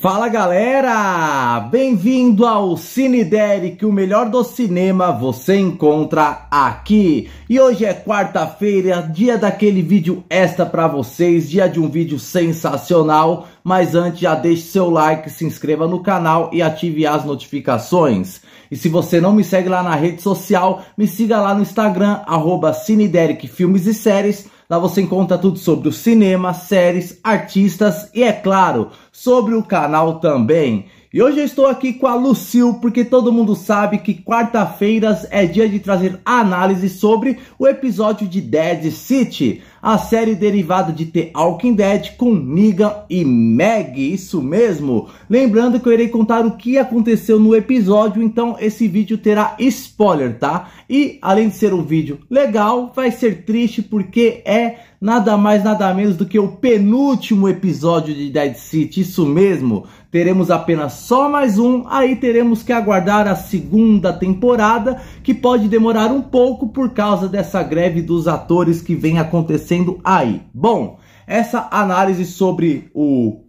Fala galera! Bem-vindo ao Cine Derek, o melhor do cinema você encontra aqui. E hoje é quarta-feira, dia daquele vídeo extra para vocês, dia de um vídeo sensacional. Mas antes já deixe seu like, se inscreva no canal e ative as notificações. E se você não me segue lá na rede social, me siga lá no Instagram, arroba Filmes e Séries Lá você encontra tudo sobre o cinema, séries, artistas e, é claro, sobre o canal também. E hoje eu estou aqui com a Lucil, porque todo mundo sabe que quarta-feiras é dia de trazer análise sobre o episódio de Dead City, a série derivada de The Walking Dead com Negan e Maggie, isso mesmo. Lembrando que eu irei contar o que aconteceu no episódio, então esse vídeo terá spoiler, tá? E além de ser um vídeo legal, vai ser triste porque é nada mais nada menos do que o penúltimo episódio de Dead City, isso mesmo teremos apenas só mais um, aí teremos que aguardar a segunda temporada, que pode demorar um pouco por causa dessa greve dos atores que vem acontecendo aí. Bom, essa análise sobre o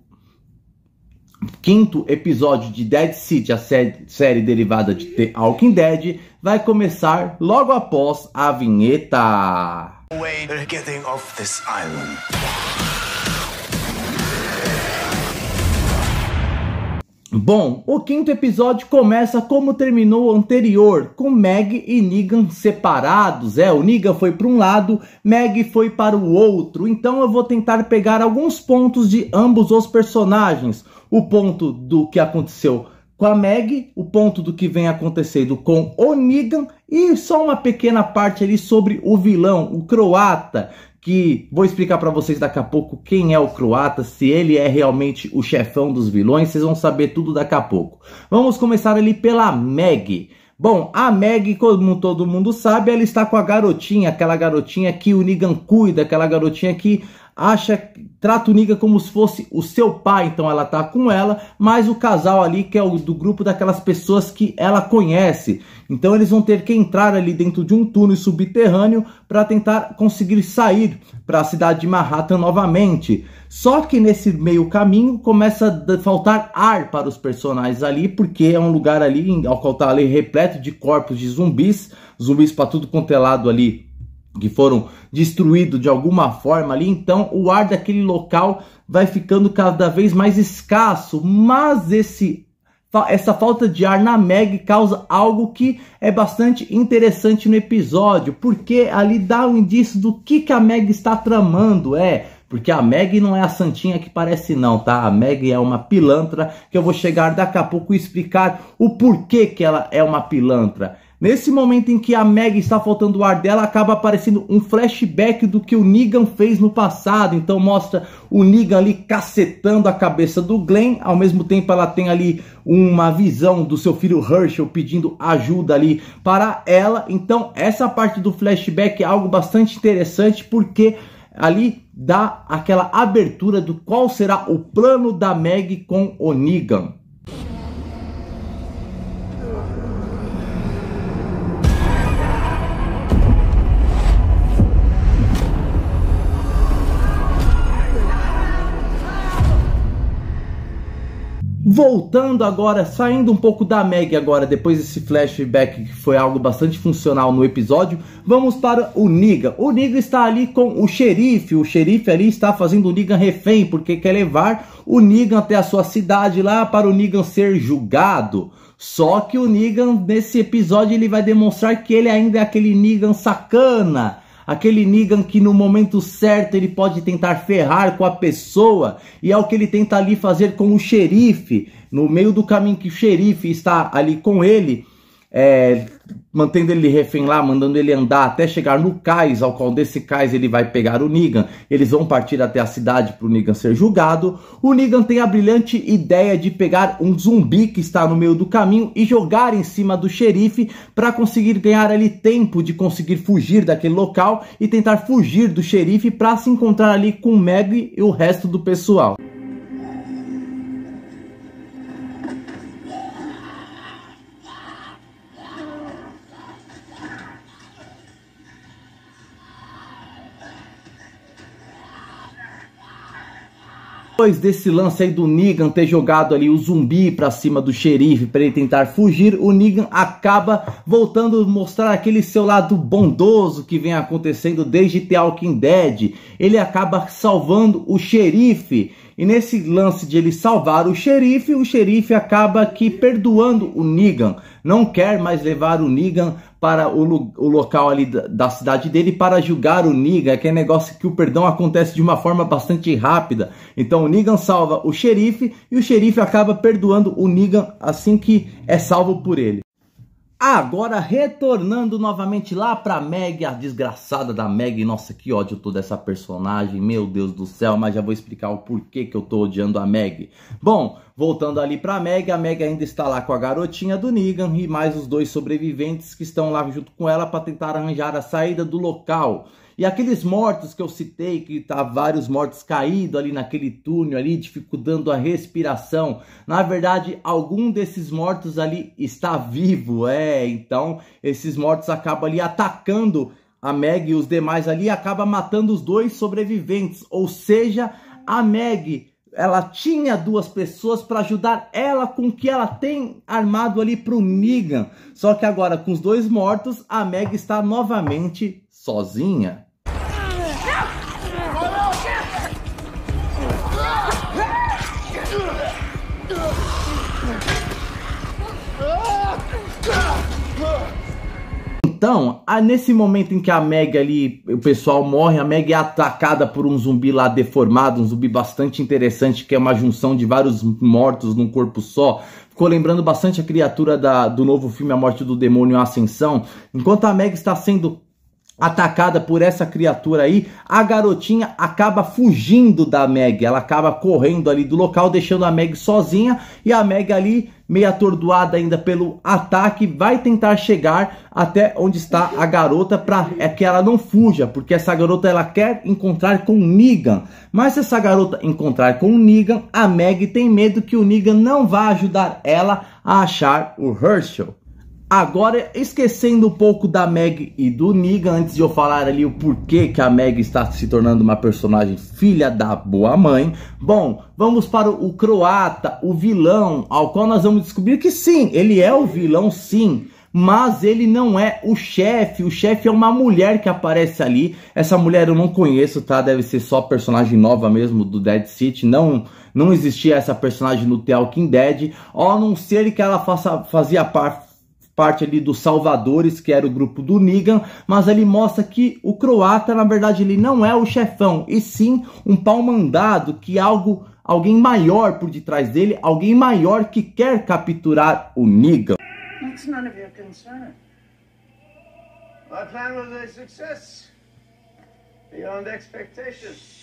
quinto episódio de Dead City, a série, série derivada de The Walking Dead, vai começar logo após a vinheta. Way getting off this island. Bom, o quinto episódio começa como terminou o anterior, com Meg e Negan separados. É, o Negan foi para um lado, Meg foi para o outro. Então eu vou tentar pegar alguns pontos de ambos os personagens. O ponto do que aconteceu com a Meg, o ponto do que vem acontecendo com o Negan e só uma pequena parte ali sobre o vilão, o croata, que vou explicar para vocês daqui a pouco quem é o croata, se ele é realmente o chefão dos vilões, vocês vão saber tudo daqui a pouco. Vamos começar ali pela Meg. Bom, a Meg, como todo mundo sabe, ela está com a garotinha, aquela garotinha que o Negan cuida, aquela garotinha que acha, trata o Niga como se fosse o seu pai, então ela tá com ela, mas o casal ali que é o do grupo daquelas pessoas que ela conhece. Então eles vão ter que entrar ali dentro de um túnel subterrâneo para tentar conseguir sair para a cidade de Manhattan novamente. Só que nesse meio caminho começa a faltar ar para os personagens ali, porque é um lugar ali ao qual tá ali repleto de corpos de zumbis, zumbis para tudo quanto é lado ali que foram destruídos de alguma forma ali, então o ar daquele local vai ficando cada vez mais escasso, mas esse essa falta de ar na Meg causa algo que é bastante interessante no episódio, porque ali dá um indício do que, que a Meg está tramando, é, porque a Meg não é a santinha que parece não, tá? A Meg é uma pilantra que eu vou chegar daqui a pouco e explicar o porquê que ela é uma pilantra. Nesse momento em que a Meg está faltando o ar dela, acaba aparecendo um flashback do que o Negan fez no passado. Então mostra o Negan ali cacetando a cabeça do Glenn. Ao mesmo tempo ela tem ali uma visão do seu filho Herschel pedindo ajuda ali para ela. Então essa parte do flashback é algo bastante interessante porque ali dá aquela abertura do qual será o plano da Meg com o Negan. Voltando agora, saindo um pouco da Meg agora, depois desse flashback que foi algo bastante funcional no episódio, vamos para o Niga. O Niga está ali com o xerife, o xerife ali está fazendo o Niga refém, porque quer levar o Niga até a sua cidade lá para o Niga ser julgado. Só que o Niga nesse episódio, ele vai demonstrar que ele ainda é aquele Niga sacana, aquele Negan que no momento certo ele pode tentar ferrar com a pessoa, e é o que ele tenta ali fazer com o xerife, no meio do caminho que o xerife está ali com ele, é, mantendo ele refém lá, mandando ele andar até chegar no cais, ao qual desse cais ele vai pegar o Negan. Eles vão partir até a cidade para o Negan ser julgado. O Negan tem a brilhante ideia de pegar um zumbi que está no meio do caminho e jogar em cima do xerife para conseguir ganhar ali tempo de conseguir fugir daquele local e tentar fugir do xerife para se encontrar ali com Meg e o resto do pessoal. Depois desse lance aí do Negan ter jogado ali o zumbi para cima do xerife para ele tentar fugir, o Negan acaba voltando a mostrar aquele seu lado bondoso que vem acontecendo desde The Walking Dead. Ele acaba salvando o xerife e nesse lance de ele salvar o xerife, o xerife acaba aqui perdoando o Negan. Não quer mais levar o Negan para o, o local ali da, da, cidade dele para julgar o Negan, que é negócio que o perdão acontece de uma forma bastante rápida. Então o Negan salva o xerife e o xerife acaba perdoando o Negan assim que é salvo por ele. Agora retornando novamente lá pra Meg, a desgraçada da Meg. Nossa, que ódio eu tô dessa personagem, meu Deus do céu, mas já vou explicar o porquê que eu tô odiando a Meg. Bom, voltando ali pra Meg, a Meg ainda está lá com a garotinha do Negan e mais os dois sobreviventes que estão lá junto com ela para tentar arranjar a saída do local. E aqueles mortos que eu citei, que tá vários mortos caídos ali naquele túnel ali, dificultando a respiração. Na verdade, algum desses mortos ali está vivo, é. Então, esses mortos acabam ali atacando a Meg e os demais ali, acaba matando os dois sobreviventes. Ou seja, a Meg ela tinha duas pessoas para ajudar ela com o que ela tem armado ali para o Negan. Só que agora, com os dois mortos, a Meg está novamente sozinha. então, nesse momento em que a Meg ali, o pessoal morre, a Meg é atacada por um zumbi lá deformado, um zumbi bastante interessante, que é uma junção de vários mortos num corpo só. Ficou lembrando bastante a criatura da, do novo filme A Morte do Demônio e a Ascensão. Enquanto a Meg está sendo atacada por essa criatura aí, a garotinha acaba fugindo da Meg, ela acaba correndo ali do local, deixando a Meg sozinha e a Meg ali meio atordoada ainda pelo ataque, vai tentar chegar até onde está a garota para é que ela não fuja, porque essa garota ela quer encontrar com o Negan. Mas se essa garota encontrar com o Negan, a Meg tem medo que o Negan não vá ajudar ela a achar o Herschel. Agora, esquecendo um pouco da Meg e do Negan, antes de eu falar ali o porquê que a Meg está se tornando uma personagem filha da boa mãe. Bom, vamos para o croata, o vilão, ao qual nós vamos descobrir que sim, ele é o vilão sim. Mas ele não é o chefe, o chefe é uma mulher que aparece ali. Essa mulher eu não conheço, tá? Deve ser só personagem nova mesmo do Dead City, não não existia essa personagem no The Walking Dead, a não ser que ela faça, fazia parte parte ali dos salvadores, que era o grupo do Negan, mas ele mostra que o croata, na verdade, ele não é o chefão, e sim um pau-mandado, que é algo, alguém maior por detrás dele, alguém maior que quer capturar o Negan. It's none of your concern. My plan was a success, beyond expectations.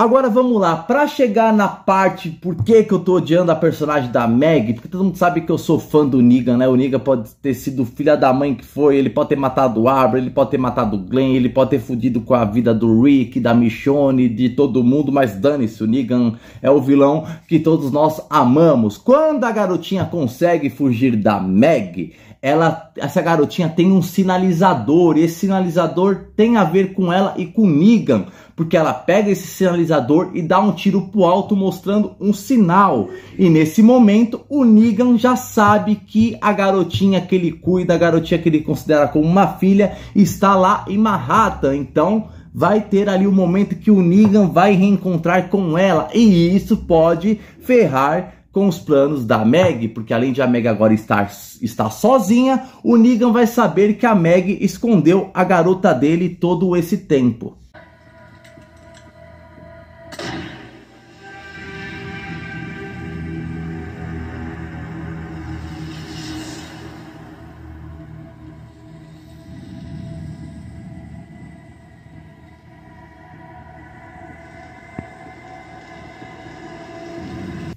Agora vamos lá, para chegar na parte por que, que eu tô odiando a personagem da Meg, porque todo mundo sabe que eu sou fã do Negan, né? O Negan pode ter sido filha da mãe que foi, ele pode ter matado o Abra, ele pode ter matado o Glenn, ele pode ter fudido com a vida do Rick, da Michonne, de todo mundo, mas dane-se, o Negan é o vilão que todos nós amamos. Quando a garotinha consegue fugir da Meg, ela, essa garotinha tem um sinalizador, e esse sinalizador tem a ver com ela e com Negan, porque ela pega esse sinalizador e dá um tiro pro alto mostrando um sinal. E nesse momento, o Negan já sabe que a garotinha que ele cuida, a garotinha que ele considera como uma filha, está lá em Manhattan. Então, vai ter ali o um momento que o Negan vai reencontrar com ela, e isso pode ferrar com os planos da Meg, porque além de a Meg agora estar, estar sozinha, o Negan vai saber que a Meg escondeu a garota dele todo esse tempo.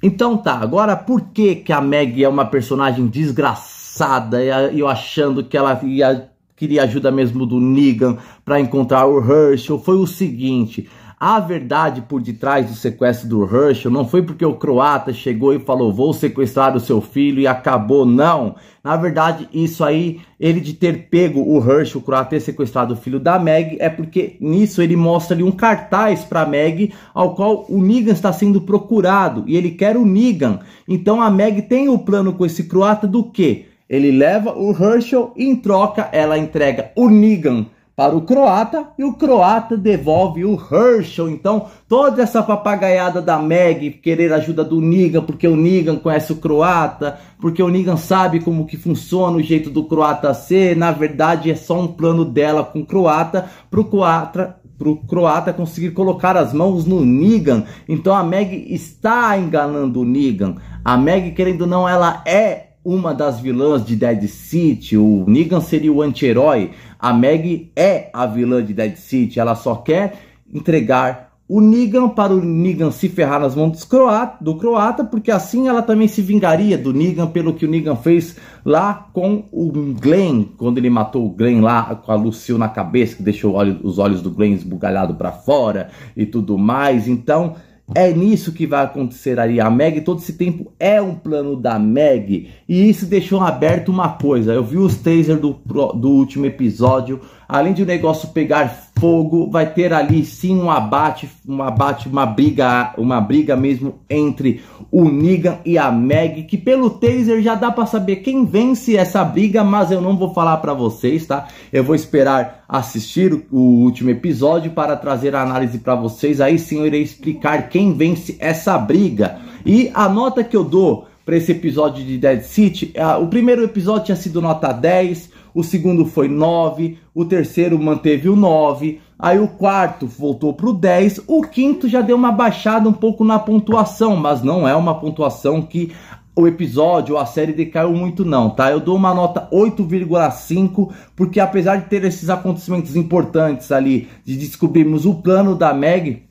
Então tá, agora por que, que a Meg é uma personagem desgraçada e eu achando que ela ia, queria ajuda mesmo do Negan para encontrar o Herschel? Foi o seguinte, a verdade por detrás do sequestro do Herschel não foi porque o croata chegou e falou: vou sequestrar o seu filho e acabou, não. Na verdade, isso aí, ele de ter pego o Herschel, o croata, ter sequestrado o filho da Meg, é porque nisso ele mostra ali um cartaz para Meg, ao qual o Negan está sendo procurado e ele quer o Negan. Então a Meg tem o plano com esse croata do que? Ele leva o Herschel e em troca ela entrega o Negan para o croata e o croata devolve o Herschel. Então, toda essa papagaiada da Meg querer ajuda do Nigan, porque o Nigan conhece o croata, porque o Nigan sabe como que funciona o jeito do croata ser, na verdade é só um plano dela com o croata pro croata pro croata conseguir colocar as mãos no Nigan. Então a Meg está enganando o Nigan. A Meg querendo não, ela é uma das vilãs de Dead City, o Negan seria o anti-herói, a Meg é a vilã de Dead City, ela só quer entregar o Negan para o Negan se ferrar nas mãos do croata, porque assim ela também se vingaria do Negan pelo que o Negan fez lá com o Glenn, quando ele matou o Glenn lá com a Lucio na cabeça, que deixou os olhos do Glenn esbugalhado para fora e tudo mais. Então, é nisso que vai acontecer ali. A Meg, todo esse tempo, é um plano da Meg. E isso deixou aberto uma coisa. Eu vi os tasers do, do último episódio além de o negócio pegar fogo, vai ter ali sim um abate, um abate, uma briga, uma briga mesmo entre o Negan e a Meg, que pelo taser já dá para saber quem vence essa briga, mas eu não vou falar para vocês, tá? Eu vou esperar assistir o, último episódio para trazer a análise para vocês, aí sim eu irei explicar quem vence essa briga. E a nota que eu dou para esse episódio de Dead City, o primeiro episódio tinha sido nota 10, o segundo foi 9, o terceiro manteve o 9, aí o quarto voltou para o 10, o quinto já deu uma baixada um pouco na pontuação, mas não é uma pontuação que o episódio, a série decaiu muito não, tá? Eu dou uma nota 8,5, porque apesar de ter esses acontecimentos importantes ali, de descobrirmos o plano da Meg,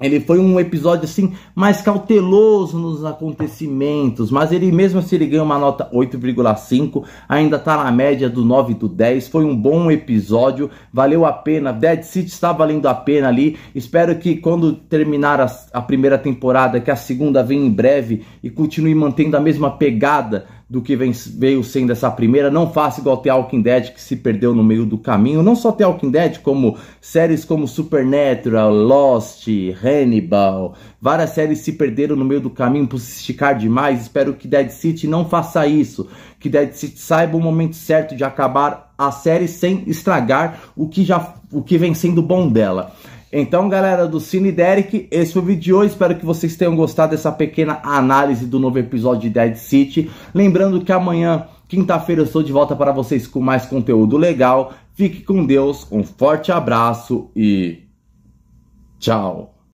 ele foi um episódio assim mais cauteloso nos acontecimentos, mas ele mesmo se assim, ele ganhou uma nota 8,5, ainda está na média do 9 do 10. Foi um bom episódio, valeu a pena. Dead City está valendo a pena ali. Espero que quando terminar a, a primeira temporada, que a segunda venha em breve e continue mantendo a mesma pegada do que vem, veio sendo essa primeira. Não faça igual The Walking Dead que se perdeu no meio do caminho. Não só The Walking Dead, como séries como Supernatural, Lost, Hannibal. Várias séries se perderam no meio do caminho por se esticar demais. Espero que Dead City não faça isso. Que Dead City saiba o momento certo de acabar a série sem estragar o que já o que vem sendo bom dela. Então, galera do Cine Derek, esse foi o vídeo de hoje. Espero que vocês tenham gostado dessa pequena análise do novo episódio de Dead City. Lembrando que amanhã, quinta-feira, eu estou de volta para vocês com mais conteúdo legal. Fique com Deus, um forte abraço e tchau!